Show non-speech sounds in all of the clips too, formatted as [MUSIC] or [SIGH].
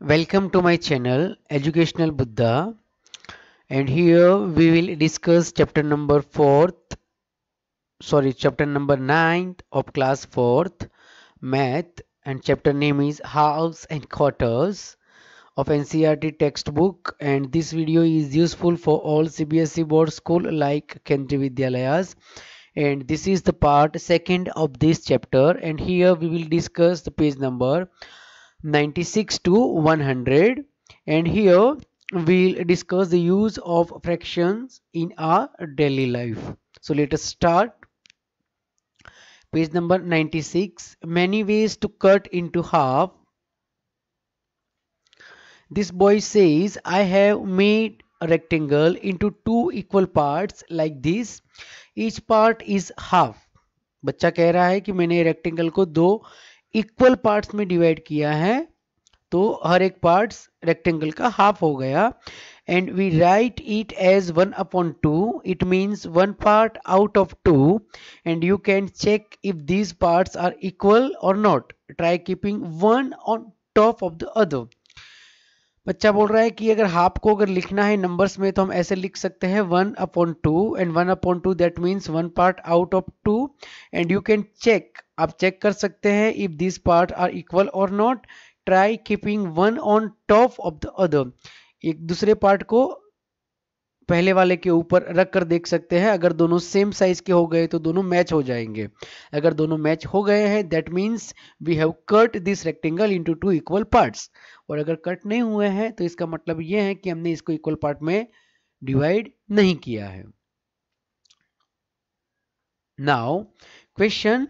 Welcome to my channel Educational Buddha and here we will discuss chapter number 4th sorry chapter number 9th of class 4th math and chapter name is house and quarters of NCRT textbook and this video is useful for all CBSE board school like Kendri Vidyalayas and this is the part second of this chapter and here we will discuss the page number 96 to 100 and here we'll discuss the use of fractions in our daily life so let us start page number 96 many ways to cut into half this boy says i have made a rectangle into two equal parts like this each part is half बच्चा कह रहा है कि मैंने rectangle को दो equal parts में divide किया है तो हर एक पार्ट्स रेक्टेंगल का हाफ हो गया and we write it as one upon two it means one part out of two and you can check if these parts are equal और not try keeping one on top of the other बच्चा बोल रहा है कि अगर half को अगर लिखना है नंबर्स में तो हम ऐसे लिख सकते हैं one upon two and one upon two that means one part out of two and you can check आप चेक कर सकते हैं if this part are equal और not try keeping one on top of the other एक दूसरे part को पहले वाले के ऊपर रख कर देख सकते हैं अगर दोनों सेम साइज के हो गए तो दोनों मैच हो जाएंगे अगर दोनों मैच हो गए हैं that means we have cut this rectangle into two equal parts और अगर कट नहीं हुए हैं तो इसका मतलब यह है कि हमने इसको इक्वल पार्ट में डिवाइड नहीं किया है now question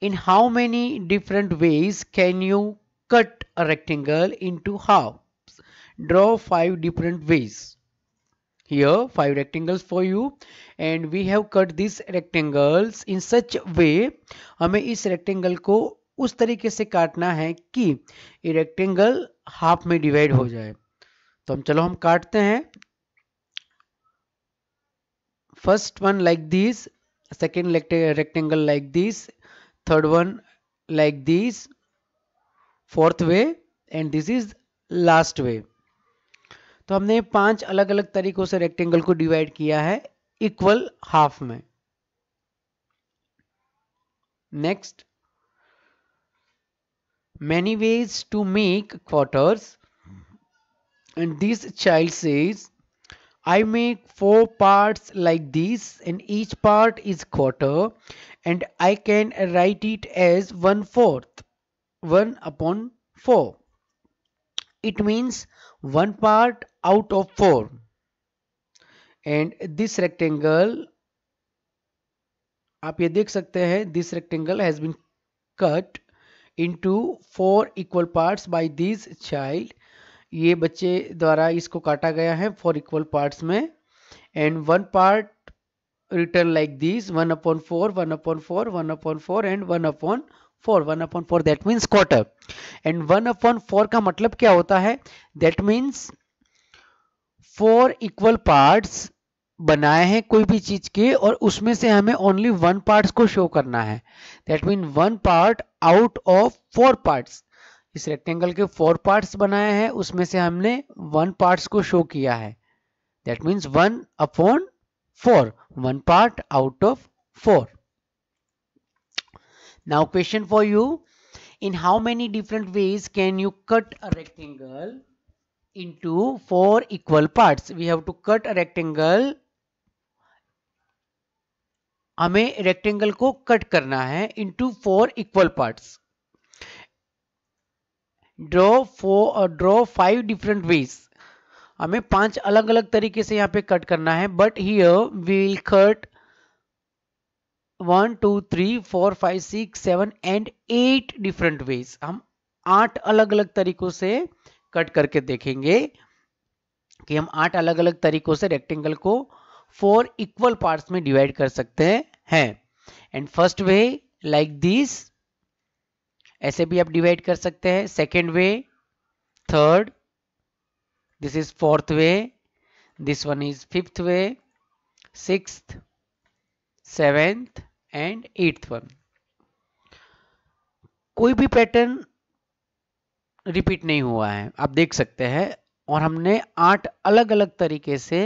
in how many different ways can you cut a rectangle into halves draw five different ways here five rectangles for you and we have cut these rectangles in such way हमें इस rectangle को उस तरीके से काटना है कि ये rectangle half में divide हो जाए तो हम चलो हम काटते हैं first one like this second rectangle like this third one like this fourth way and this is last way तो हमने पांच अलग अलग तरीकों से रेक्टेंगल को डिवाइड किया है इक्वल हाफ में next many ways to make quarters and this child says I make four parts like this and each part is quarter and I can write it as 1 fourth 1 upon 4 it means 1 part out of 4 and this rectangle आप ये देख सकते हैं this rectangle has been cut into four equal parts by this child ये बच्चे द्वारा इसको काटा गया है फोर इक्वल पार्ट्स में and one part written like this 1 upon 4 1 upon 4 1 upon 4 and 1 upon 4 1 upon 4 that means quarter and 1 upon 4 ka matlab kya hota hai that means four equal parts बनाए हैं koi bhi cheez ke aur usme se hame only one parts ko show karna hai that means one part out of four parts इस rectangle के four parts बनाए हैं उसमें से हमने one parts को शो किया है that means one upon four one part out of four Now question for you. In how many different ways can you cut a rectangle into four equal parts? We have to cut a rectangle हमें rectangle को cut करना है into four equal parts draw four draw five different ways हमें पांच अलग अलग तरीके से यहाँ पे कट करना है but here we'll cut one two three four five six seven and eight different ways हम आठ अलग अलग तरीकों से कट करके देखेंगे कि हम आठ अलग अलग तरीकों से रेक्टेंगल को फोर इक्वल पार्ट्स में डिवाइड कर सकते हैं and first way like this ऐसे भी आप डिवाइड कर सकते हैं second way third this is fourth way this one is fifth way sixth seventh and eighth one कोई भी पैटर्न रिपीट नहीं हुआ है आप देख सकते हैं और हमने आठ अलग अलग तरीके से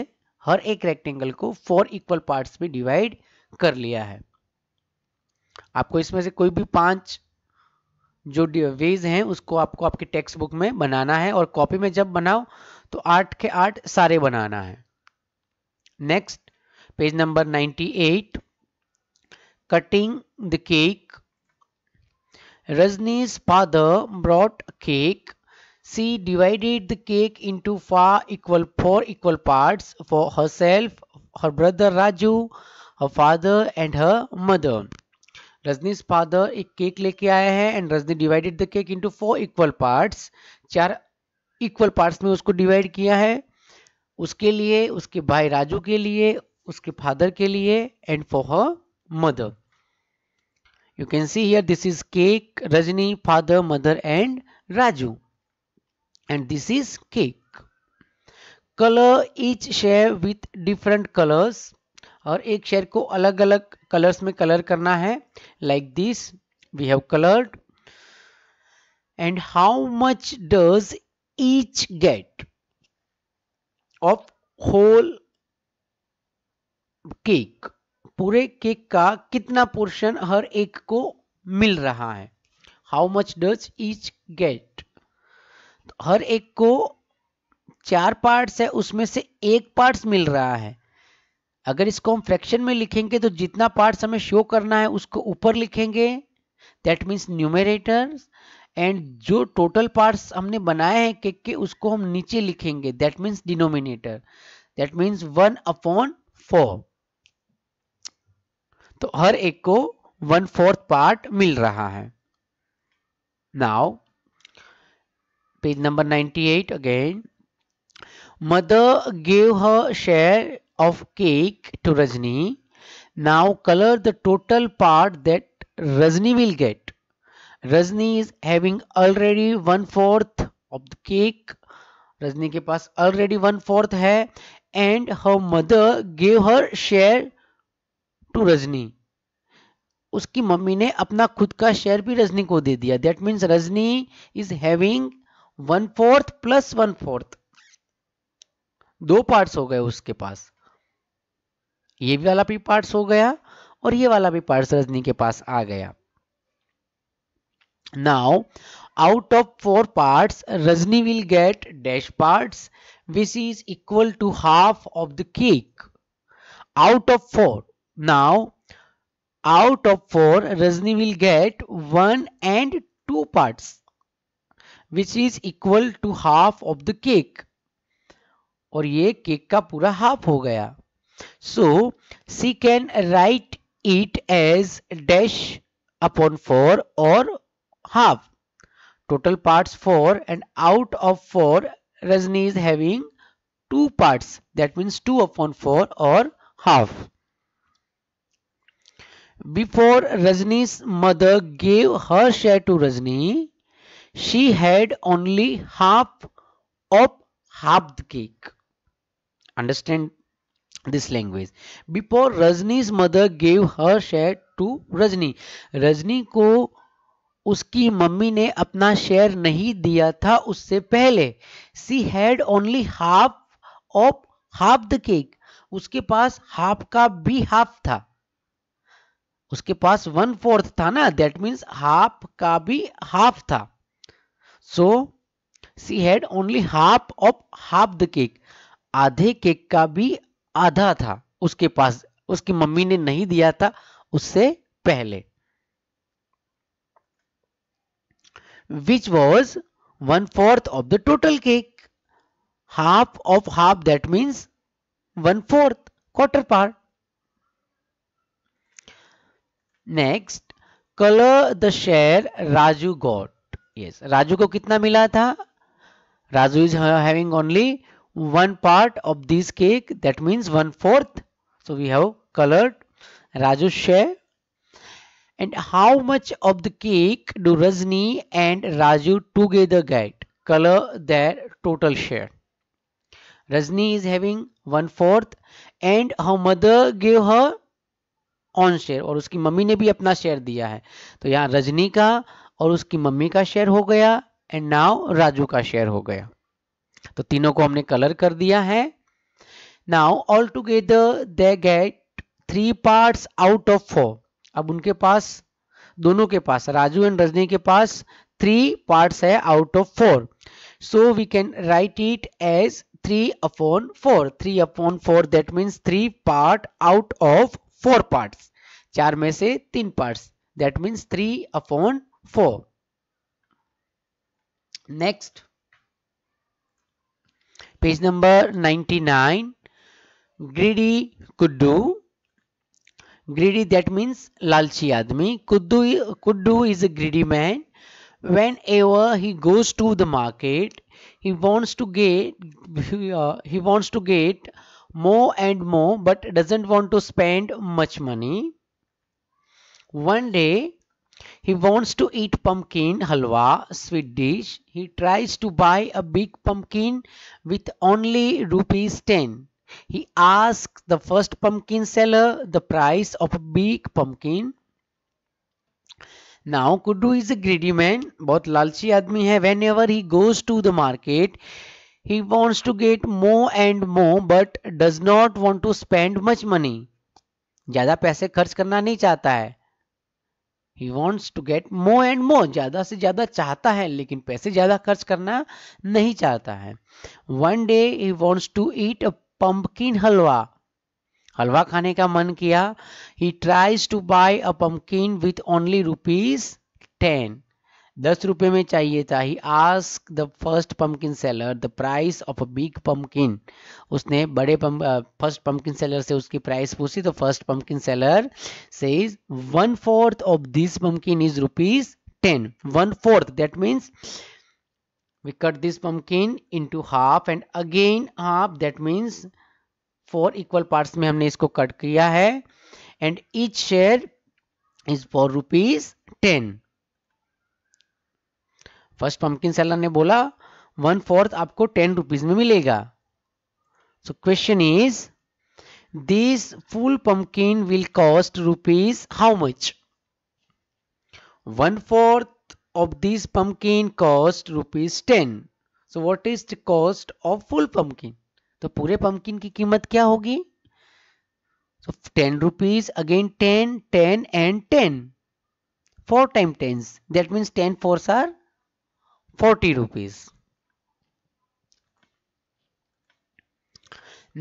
हर एक रेक्टेंगल को फोर इक्वल पार्ट्स में डिवाइड कर लिया है आपको इसमें से कोई भी पांच जो वेज हैं उसको आपको आपके टेक्स्ट बुक में बनाना है और कॉपी में जब बनाओ तो आठ के आठ सारे बनाना है next page number ninety eight cutting the cake Rajni's father brought cake she divided the cake into फा equal four equal part for herself her brother Raju her father and her mother Rajni's father एक cake लेके आए हैं and Rajni divided the cake into four equal part चार इक्वल parts में उसको divide किया है उसके लिए उसके भाई राजू के लिए उसके फादर के लिए and for her mother you can see here this is cake Rajni father mother and Raju and this is cake colour each share with different colours और एक शेयर को अलग अलग कलर्स में कलर करना है like this we have coloured and how much does each get of whole cake पूरे cake का कितना पोर्शन हर एक को मिल रहा है how much does each get हर एक को चार पार्ट्स है उसमें से एक पार्ट्स मिल रहा है अगर इसको हम फ्रैक्शन में लिखेंगे तो जितना पार्ट्स हमें शो करना है उसको ऊपर लिखेंगे दैट मीन्स न्यूमेरेटर एंड जो टोटल पार्ट्स हमने बनाए हैं केक के उसको हम नीचे लिखेंगे that means denominator that means one upon four तो हर एक को वन फोर्थ पार्ट मिल रहा है now page number 98 again mother gave her share of cake to Rajni now colour the total part that Rajni will get Rajni is having already one fourth of the cake Rajni के पास already one fourth है and her mother gave her share to Rajni उसकी mummy ने अपना खुद का share भी रजनी को दे दिया that means Rajni is having one fourth plus one fourth दो पार्ट्स हो गए उसके पास ये वाला भी पार्ट्स हो गया और ये वाला भी पार्ट्स रजनी के पास आ गया Now, out of four parts, Rajni will get dash parts, which is equal to half of the cake. Out of four. Now, out of four, Rajni will get one and two parts, which is equal to half of the cake. और ये cake का पूरा half हो गया so she can write it as dash upon four और half. Total parts 4 and out of 4 Rajni is having 2 parts that means 2 upon 4 or half. Before Rajni's mother gave her share to Rajni, she had only half of half the cake. Understand this language. Before Rajni's mother gave her share to Rajni. Rajni को उसकी mummy ने अपना share नहीं दिया था उससे पहले she had only half of half the cake उसके पास हाफ का भी हाफ था उसके पास वन फोर्थ था ना दैट मीन्स हाफ का भी हाफ था so she had only half of half the cake आधे केक का भी आधा था उसके पास उसकी मम्मी ने नहीं दिया था उससे पहले which was one fourth of the total cake. Half of half that means one fourth quarter part. Next color the share Raju got. Yes, Raju को कितना मिला था? Raju is having only one part of this cake that means one fourth. So we have colored Raju's share And how much of the cake do Rajni and Raju together get? Color their total share. Rajni is having one fourth and her mother gave her one share और उसकी mummy ने भी अपना share दिया है तो यहाँ रजनी का और उसकी मम्मी का शेयर हो गया एंड नाउ राजू का शेयर हो गया तो तीनों को हमने कलर कर दिया है now all together they get three parts out of four अब उनके पास दोनों के पास राजू एंड रजनी के पास थ्री पार्ट है out of four so we can write it as three upon four three upon four that means three part out of four part चार में से तीन part that means three upon four next page number ninety nine greedy do greedy that means lalchi admi kuddu kuddu is a greedy man whenever he goes to the market he wants to get uh, [LAUGHS] he wants to get more and more but doesn't want to spend much money one day he wants to eat pumpkin halwa sweet dish he tries to buy a big pumpkin with only rupees 10 He asked the first pumpkin seller the price of a big pumpkin. Now Kuddu is a greedy man, bahut lalchi aadmi hai Whenever he goes to the market, he wants to get more and more, but does not want to spend much money. ज़्यादा paise kharch karna nahi chahta hai he wants to get more and more ज़्यादा se ज़्यादा chahta hai lekin paise ज़्यादा kharch karna nahi chahta hai one day he wants to eat a pumpkin halwa हलवा खाने का मन किया he tries to buy a pumpkin with only rupees ten दस रुपए में चाहिए था he ask the first pumpkin seller the price of a big pumpkin उसने बड़े फर्स्ट पम्पकिन सेलर से उसकी प्राइस पूछी तो फर्स्ट पम्पकिन सेलर से is one fourth of this pumpkin is rupees ten one fourth that means we cut this pumpkin into half and again half that means four equal parts में हमने इसको cut किया है and each share is for rupees ten first pumpkin seller ने बोला one fourth आपको ten rupees में मिलेगा so question is this full pumpkin will cost rupees how much one fourth of this pumpkin cost rupees 10 so what is the cost of full pumpkin to so, pure pumpkin ki kimat kya hogi so 10 rupees again 10 10 and 10 four time tens that means 10 fours are 40 rupees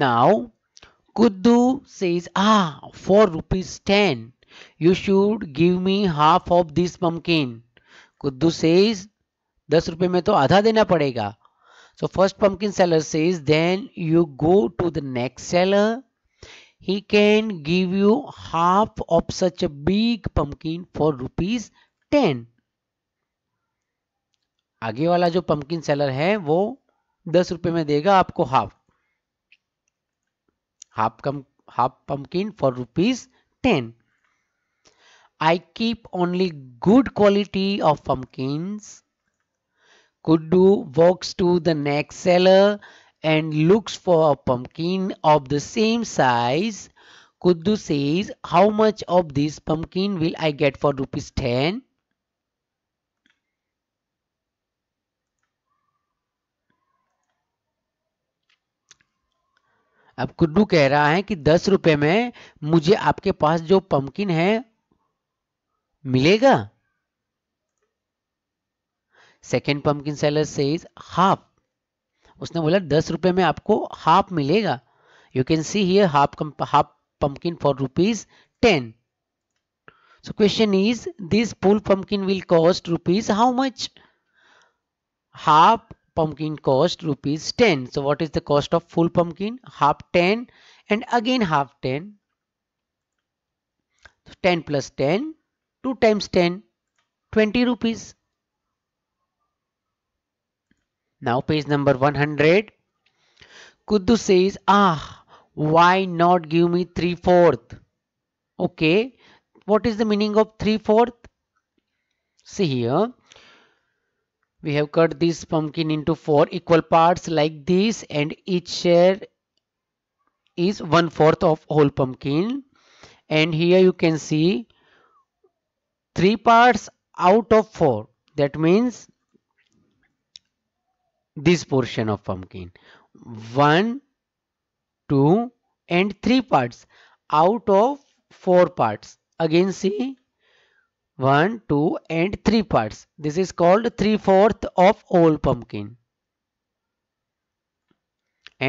now Kuddu says, ah, 4 rupees 10. You should give me half of this pumpkin. Guddu says दस रुपए में तो आधा देना पड़ेगा so first pumpkin seller says then you go to the next seller he can give you half of such a big pumpkin for rupees ten आगे वाला जो पंपकिन सेलर है वो दस रुपए में देगा आपको हाफ हाफ कम half pumpkin for rupees ten I keep only good quality of pumpkins. Kuddu walks to the next seller and looks for a pumpkin of the same size. Kuddu says, how much of this pumpkin will I get for rupees 10? अब कुड्डू कह रहा है कि दस रुपए में मुझे आपके पास जो पम्पकिन है मिलेगा सेकेंड पंपकिन सेलर से इज हाफ उसने बोला दस रुपए में आपको हाफ मिलेगा you can see here half half pumpkin for rupees ten so question is this full pumpkin will cost rupees how much half pumpkin cost rupees ten so what is the cost of full pumpkin half ten and again half ten ten plus ten 2 times 10 20 rupees now page number 100 Kuddu says ah why not give me 3 fourth okay what is the meaning of 3 fourth see here we have cut this pumpkin into four equal parts like this and each share is one fourth of whole pumpkin and here you can see 3 parts out of 4 that means this portion of pumpkin 1 2 and 3 parts out of 4 parts again see 1 2 and 3 parts this is called 3 of whole pumpkin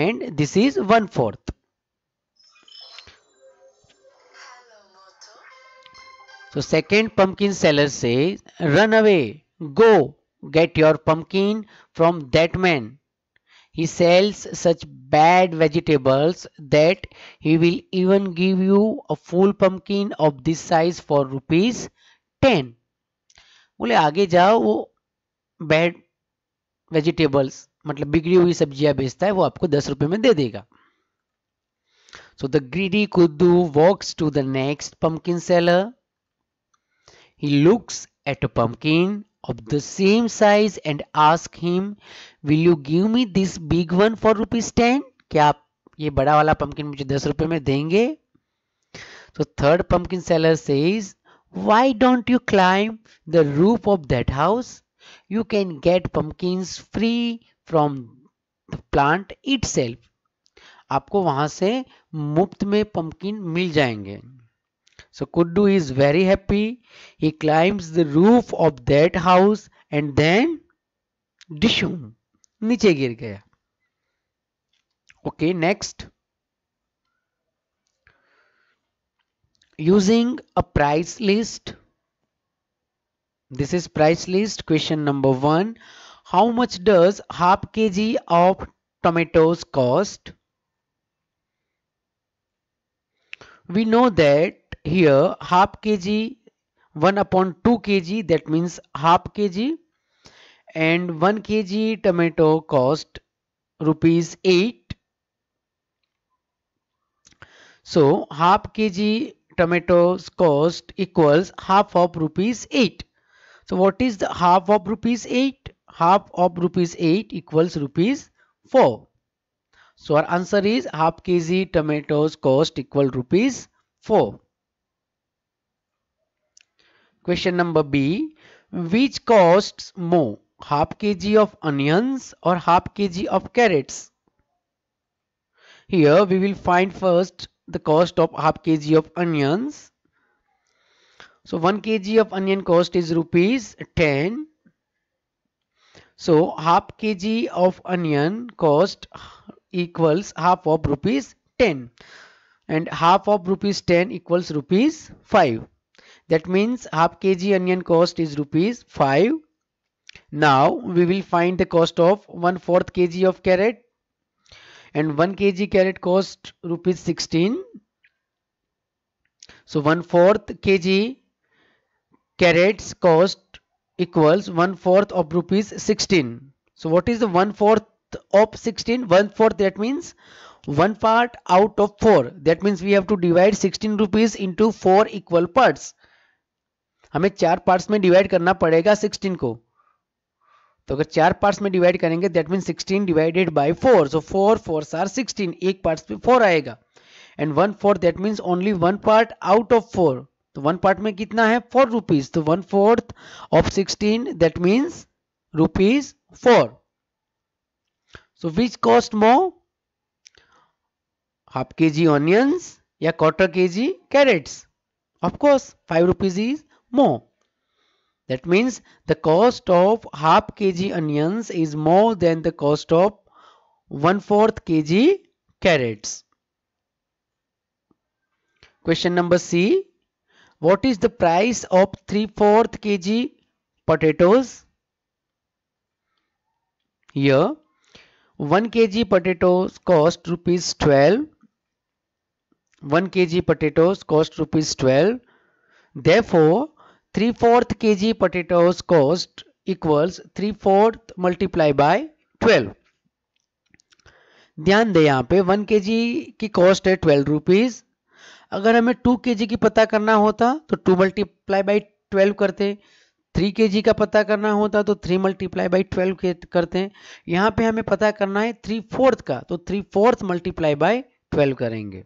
and this is one fourth. so second pumpkin seller says run away go get your pumpkin from that man he sells such bad vegetables that he will even give you a full pumpkin of this size for rupees 10 बोले आगे जाओ वो bad vegetables मतलब बिगड़ी हुई सब्जियां बेचता है वो आपको दस रुपए में दे देगा so the greedy Kuddu walks to the next pumpkin seller He looks at a pumpkin of the same size and asks him, Will you give me this big one for rupees ten? क्या आप ये बड़ा वाला pumpkin मुझे दस रुपए में देंगे So third pumpkin seller says, Why don't you climb the roof of that house? You can get pumpkins free from the plant itself. आपको वहां से मुफ्त में पंपकिन मिल जाएंगे So Kuddu is very happy. He climbs the roof of that house and then dishum नीचे गिर गया. Okay, next. Using a price list. This is price list question number one. How much does half kg of tomatoes cost? We know that here half kg 1 upon 2 kg that means half kg and 1 kg tomato cost rupees 8 so half kg tomatoes cost equals half of rupees 8 so what is the half of rupees 8 half of rupees 8 equals rupees 4 so our answer is half kg tomatoes cost equal rupees 4 Question number B. Which costs more? Half kg of onions or half kg of carrots? Here we will find first the cost of half kg of onions. So 1 kg of onion cost is rupees 10. So half kg of onion cost equals half of rupees 10 and half of rupees 10 equals rupees 5. That means half kg onion cost is rupees 5. Now we will find the cost of 1 fourth kg of carrot and 1 kg carrot cost rupees 16. So 1 fourth kg carrots cost equals 1 fourth of rupees 16. So what is the 1 fourth of 16? 1 fourth that means 1 part out of 4. That means we have to divide 16 rupees into 4 equal parts. हमें चार parts में divide करना पड़ेगा sixteen को तो अगर चार parts में डिवाइड करेंगे that mean 16 divided by 4 so 4 four are 16 एक पार्ट्स पे 4 आएगा and one four that means only one part out of four तो वन पार्ट में कितना है फोर रुपीज तो one fourth of sixteen that means rupees four so which cost more half K G onions या quarter K G carrots of course five rupees is more. That means the cost of half kg onions is more than the cost of one fourth kg carrots. Question number C. What is the price of three fourth kg potatoes? Here 1 kg potatoes cost rupees 12. 1 kg potatoes cost rupees 12. Therefore, three fourth K G potatoes cost equals three fourth multiply by twelve ध्यान दें यहाँ पे one के जी की cost है twelve rupees अगर हमें to के जी की पता करना होता तो टू मल्टीप्लाई बाई ट्वेल्व करते थ्री के जी का पता करना होता तो थ्री मल्टीप्लाई बाई ट्वेल्व करते हैं यहाँ पे हमें पता करना है थ्री फोर्थ का तो three fourth multiply by twelve करेंगे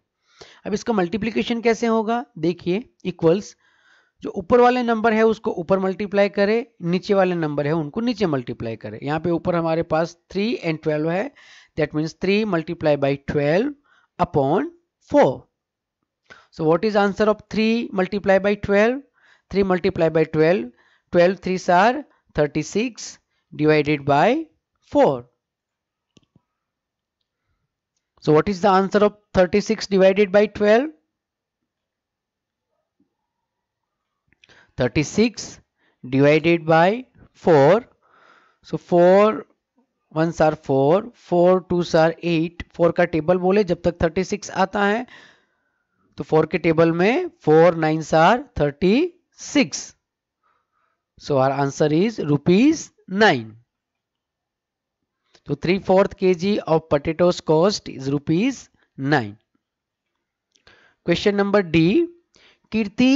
अब इसका मल्टीप्लीकेशन कैसे होगा देखिए इक्वल्स जो ऊपर वाले नंबर है उसको ऊपर मल्टीप्लाई करें नीचे वाले नंबर है उनको नीचे मल्टीप्लाई करें यहाँ पे ऊपर हमारे पास थ्री एंड ट्वेल्व है that means three multiply by twelve upon four so what is answer of three multiply by twelve three multiply by twelve twelve three are thirty six by four so what is the answer of thirty six divided by twelve 36 divided by 4 so 4 ones are four four two are eight four का table बोले जब तक thirty six आता है तो four के table में four nine are thirty six so our answer is rupees nine तो three fourth K G of potatoes cost is rupees nine question number D Kirti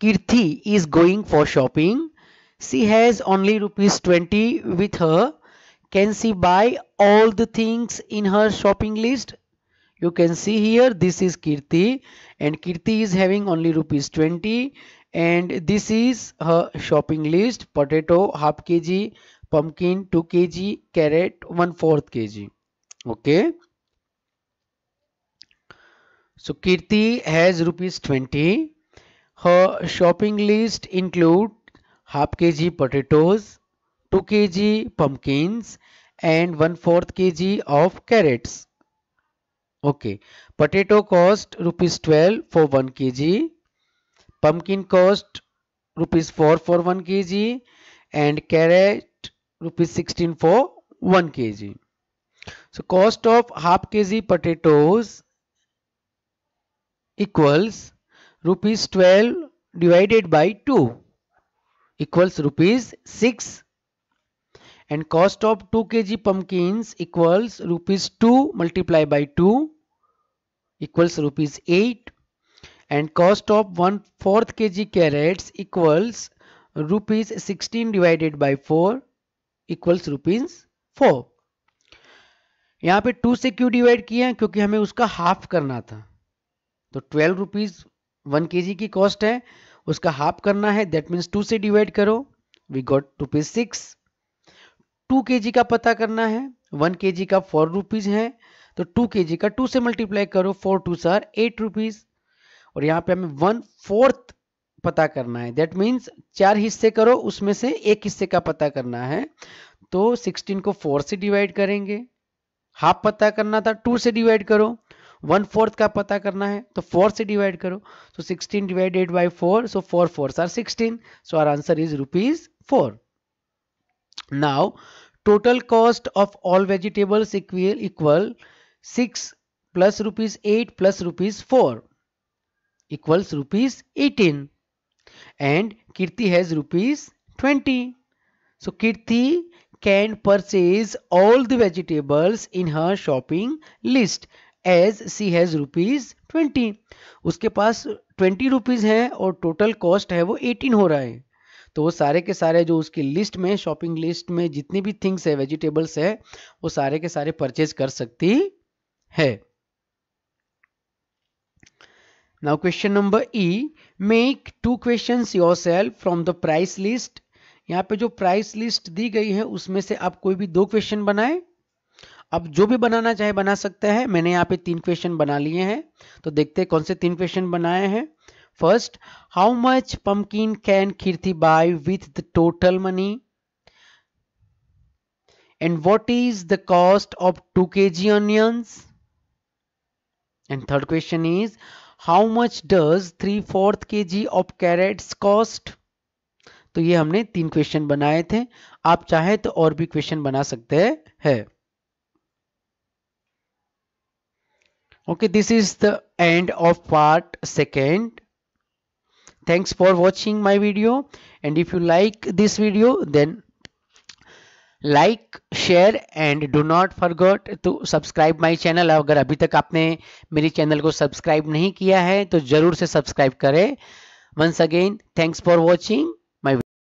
Kirti is going for shopping. She has only rupees 20 with her. Can she buy all the things in her shopping list? You can see here this is Kirti and Kirti is having only rupees 20 and this is her shopping list potato half kg pumpkin 2 kg carrot 1 fourth kg okay so Kirti has rupees 20 her shopping list include half kg potatoes, 2 kg pumpkins and 1 fourth kg of carrots. Okay, potato cost rupees 12 for 1 kg, pumpkin cost rupees 4 for 1 kg and carrot rupees 16 for 1 kg. So cost of half kg potatoes equals rupees 12 divided by 2 equals rupees 6 and cost of 2 kg pumpkins equals rupees 2 multiplied by 2 equals rupees 8 and cost of 1 fourth kg carrots equals rupees 16 divided by 4 equals rupees four यहाँ पे to से क्यों divide किया क्योंकि हमें उसका half करना था तो ट्वेल्व रुपीज वन के की कॉस्ट है उसका हाफ करना है दैट मीन्स टू से डिवाइड करो we got rupees six two के का पता करना है वन के का फोर रुपीज है तो टू के का टू से मल्टीप्लाई करो four two are eight rupees और यहाँ पे हमें वन फोर्थ पता करना है दैट मीन्स चार हिस्से करो उसमें से एक हिस्से का पता करना है तो सिक्सटीन को फोर से डिवाइड करेंगे हाफ पता करना था टू से डिवाइड करो वन फोर्थ का पता करना है तो फोर से डिवाइड करो so sixteen divided by four so four four are sixteen so our answer is rupees four now total cost of all vegetables equal equal six plus rupees eight plus rupees four equals rupees eighteen and Kirti has rupees twenty so Kirti can purchase all the vegetables in her shopping list as she has rupees twenty उसके पास twenty rupees है और total cost है वो eighteen हो रहा है तो वो सारे के सारे जो उसकी लिस्ट में शॉपिंग लिस्ट में जितनी भी थिंग्स है वेजिटेबल्स है वो सारे के सारे परचेज कर सकती है question number E make two question yourself from the price list यहाँ पे जो प्राइस लिस्ट दी गई है उसमें से आप कोई भी दो क्वेश्चन बनाए अब जो भी बनाना चाहे बना सकते हैं मैंने यहाँ पे तीन क्वेश्चन बना लिए हैं तो देखते हैं कौन से तीन क्वेश्चन बनाए हैं first how much pumpkin can Kirti buy with the total money and what is the cost of 2 kg onions and third question is how much does fourth K G of carat cost तो ये हमने तीन question बनाए थे आप चाहे तो और भी क्वेश्चन बना सकते हैं okay this is the end of part second thanks for watching my video and if you like this video then like share and do not forgot to subscribe my channel अगर अभी तक आपने मेरे channel को subscribe नहीं किया है तो ज़रूर से सब्सक्राइब करें once again thanks for watching